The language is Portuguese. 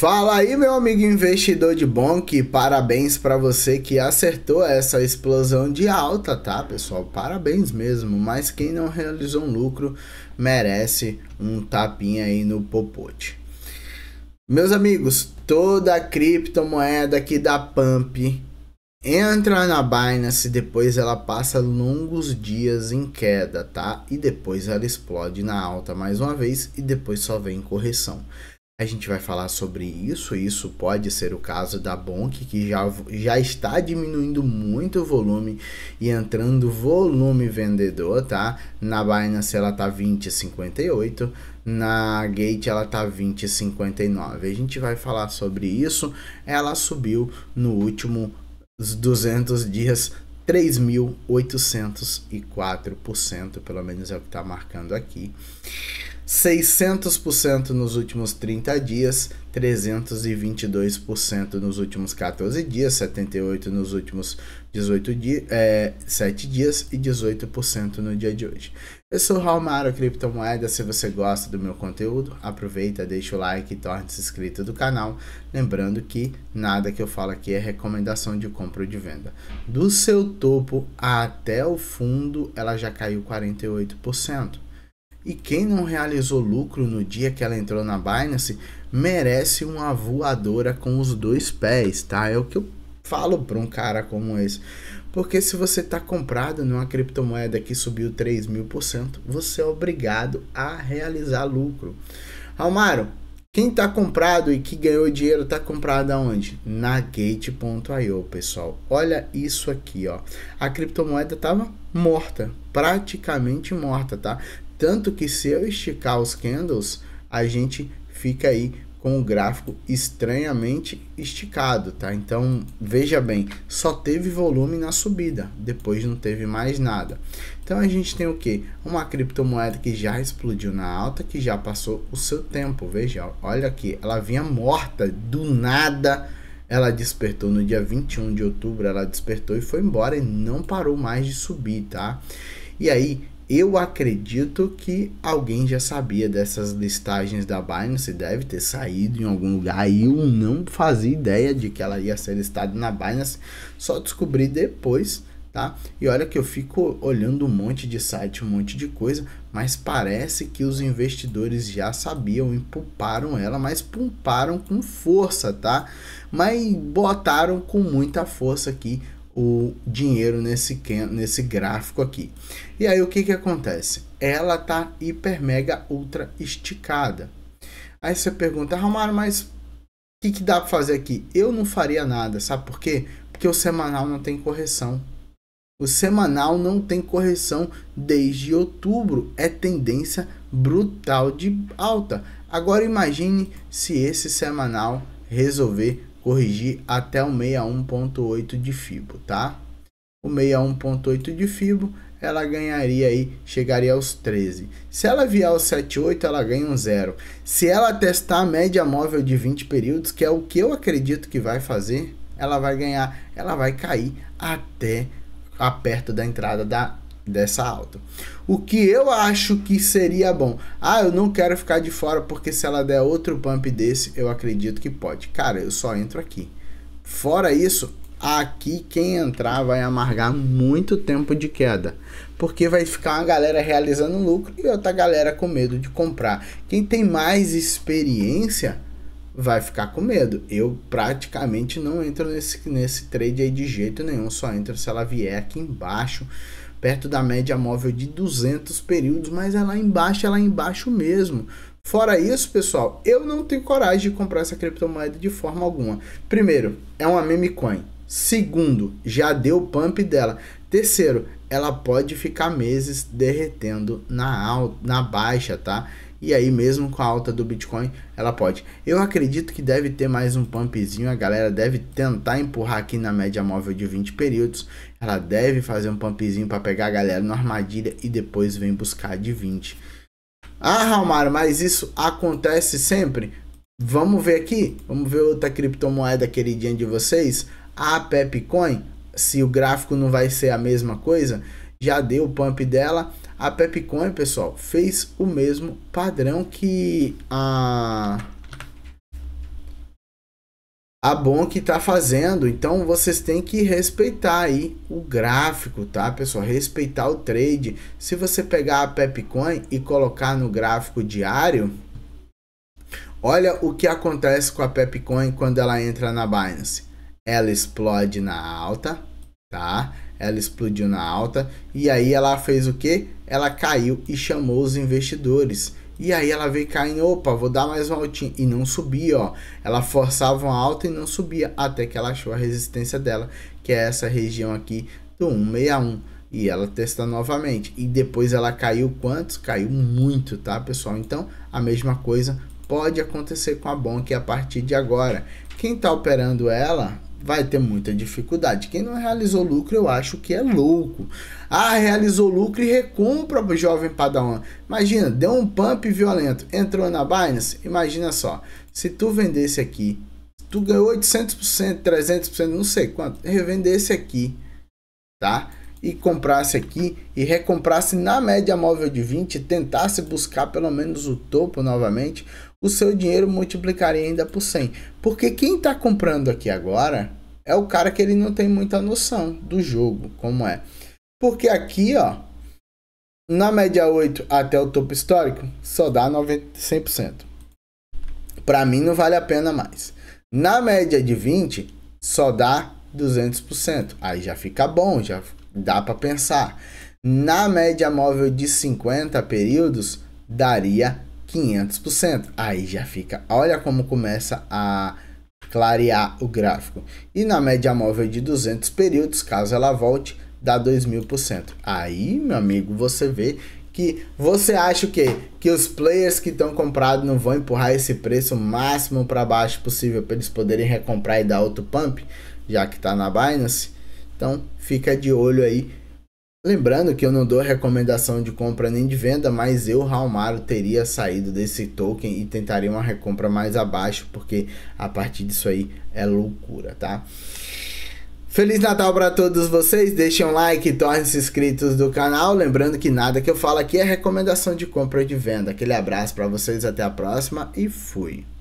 Fala aí, meu amigo investidor de Bonk, parabéns para você que acertou essa explosão de alta, tá, pessoal? Parabéns mesmo, mas quem não realizou um lucro merece um tapinha aí no popote. Meus amigos, toda criptomoeda que dá pump entra na Binance, depois ela passa longos dias em queda, tá? E depois ela explode na alta mais uma vez e depois só vem correção. A gente vai falar sobre isso. Isso pode ser o caso da Bonk, que já, já está diminuindo muito o volume e entrando volume vendedor, tá? Na Binance ela tá 20,58, na Gate ela tá 20,59. A gente vai falar sobre isso. Ela subiu no último 200 dias 3.804%, pelo menos é o que está marcando aqui. 600% nos últimos 30 dias, 322% nos últimos 14 dias, 78% nos últimos 18 dias, é, 7 dias e 18% no dia de hoje. Eu sou o Raumaro Criptomoeda, se você gosta do meu conteúdo, aproveita, deixa o like e torne-se inscrito do canal, lembrando que nada que eu falo aqui é recomendação de compra ou de venda. Do seu topo até o fundo, ela já caiu 48%. E quem não realizou lucro no dia que ela entrou na Binance merece uma voadora com os dois pés, tá? É o que eu falo para um cara como esse. Porque se você está comprado numa criptomoeda que subiu 3 mil por cento, você é obrigado a realizar lucro. Almaro, quem está comprado e que ganhou dinheiro está comprado aonde? Na Gate.io, pessoal. Olha isso aqui, ó. A criptomoeda estava morta, praticamente morta, tá? Tanto que se eu esticar os candles, a gente fica aí com o gráfico estranhamente esticado, tá? Então, veja bem, só teve volume na subida, depois não teve mais nada. Então, a gente tem o que? Uma criptomoeda que já explodiu na alta, que já passou o seu tempo, veja, olha aqui, ela vinha morta, do nada, ela despertou no dia 21 de outubro, ela despertou e foi embora e não parou mais de subir, tá? E aí, eu acredito que alguém já sabia dessas listagens da Binance, deve ter saído em algum lugar. Eu não fazia ideia de que ela ia ser listada na Binance, só descobri depois, tá? E olha que eu fico olhando um monte de site, um monte de coisa, mas parece que os investidores já sabiam e pumparam ela, mas pumparam com força, tá? Mas botaram com muita força aqui o dinheiro nesse, nesse gráfico aqui. E aí o que, que acontece? Ela tá hiper mega ultra esticada. Aí você pergunta, Romário, mas o que, que dá para fazer aqui? Eu não faria nada, sabe por quê? Porque o semanal não tem correção. O semanal não tem correção desde outubro. É tendência brutal de alta. Agora imagine se esse semanal resolver corrigir até o 61.8 de FIBO, tá? O 61.8 de FIBO, ela ganharia aí, chegaria aos 13. Se ela vier aos 78, ela ganha um zero. Se ela testar a média móvel de 20 períodos, que é o que eu acredito que vai fazer, ela vai ganhar, ela vai cair até a perto da entrada da dessa alta. O que eu acho que seria bom. Ah, eu não quero ficar de fora porque se ela der outro pump desse, eu acredito que pode. Cara, eu só entro aqui. Fora isso, aqui quem entrar vai amargar muito tempo de queda, porque vai ficar uma galera realizando lucro e outra galera com medo de comprar. Quem tem mais experiência vai ficar com medo. Eu praticamente não entro nesse, nesse trade aí de jeito nenhum, só entro se ela vier aqui embaixo perto da média móvel de 200 períodos, mas é lá embaixo, é lá embaixo mesmo. Fora isso, pessoal, eu não tenho coragem de comprar essa criptomoeda de forma alguma. Primeiro, é uma meme coin. Segundo, já deu o pump dela. Terceiro, ela pode ficar meses derretendo na alta, na baixa, tá? E aí mesmo com a alta do Bitcoin, ela pode. Eu acredito que deve ter mais um pumpzinho, a galera deve tentar empurrar aqui na média móvel de 20 períodos. Ela deve fazer um pumpzinho para pegar a galera na armadilha e depois vem buscar de 20. Ah, Romário, mas isso acontece sempre? Vamos ver aqui, vamos ver outra criptomoeda queridinha de vocês, a Pepcoin, se o gráfico não vai ser a mesma coisa, já deu o pump dela, a Pepcoin, pessoal, fez o mesmo padrão que a a que está fazendo, então vocês têm que respeitar aí o gráfico, tá pessoal? Respeitar o trade. Se você pegar a Pepcoin e colocar no gráfico diário, olha o que acontece com a Pepcoin quando ela entra na Binance. Ela explode na alta, tá? Ela explodiu na alta e aí ela fez o que? ela caiu e chamou os investidores. E aí ela veio caindo, opa, vou dar mais uma altinha e não subia, ó. Ela forçava uma alta e não subia até que ela achou a resistência dela, que é essa região aqui do 161 e ela testa novamente. E depois ela caiu quantos? Caiu muito, tá, pessoal? Então, a mesma coisa pode acontecer com a Bonk a partir de agora. Quem está operando ela vai ter muita dificuldade. Quem não realizou lucro, eu acho que é louco. Ah, realizou lucro e recompra o jovem padawan. Imagina, deu um pump violento, entrou na Binance, imagina só. Se tu vendesse aqui, tu ganhou 800%, 300%, não sei quanto, revendesse aqui, tá? E comprasse aqui e recomprasse na média móvel de 20, tentasse buscar pelo menos o topo novamente, o seu dinheiro multiplicaria ainda por 100. Porque quem está comprando aqui agora é o cara que ele não tem muita noção do jogo, como é. Porque aqui, ó, na média 8 até o topo histórico, só dá 90, 100%. Para mim não vale a pena mais. Na média de 20, só dá 200%. Aí já fica bom, já dá para pensar. Na média móvel de 50 períodos, daria 500%. Aí já fica, olha como começa a clarear o gráfico. E na média móvel de 200 períodos, caso ela volte, dá 2000%. Aí, meu amigo, você vê que você acha o quê? Que os players que estão comprados não vão empurrar esse preço máximo para baixo possível para eles poderem recomprar e dar outro pump, já que está na Binance. Então, fica de olho aí Lembrando que eu não dou recomendação de compra nem de venda, mas eu, Raumaro, teria saído desse token e tentaria uma recompra mais abaixo, porque a partir disso aí é loucura, tá? Feliz Natal para todos vocês, deixem um like, tornem-se inscritos do canal, lembrando que nada que eu falo aqui é recomendação de compra ou de venda. Aquele abraço para vocês, até a próxima e fui.